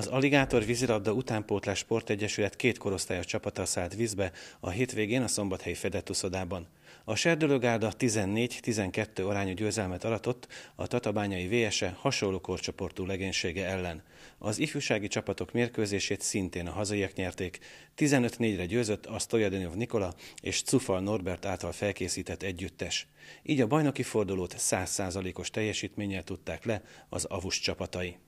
Az Aligátor vízilabda utánpótlás sportegyesület két korosztályos csapata szállt vízbe a hétvégén a szombathelyi fedett A Serdölögárda 14-12 arányú győzelmet aratott a tatabányai VSE hasonló korcsoportú legénysége ellen. Az ifjúsági csapatok mérkőzését szintén a hazaiak nyerték. 15-4-re győzött a Stojadenov Nikola és Cufal Norbert által felkészített együttes. Így a bajnoki fordulót 100%-os teljesítménnyel tudták le az avus csapatai.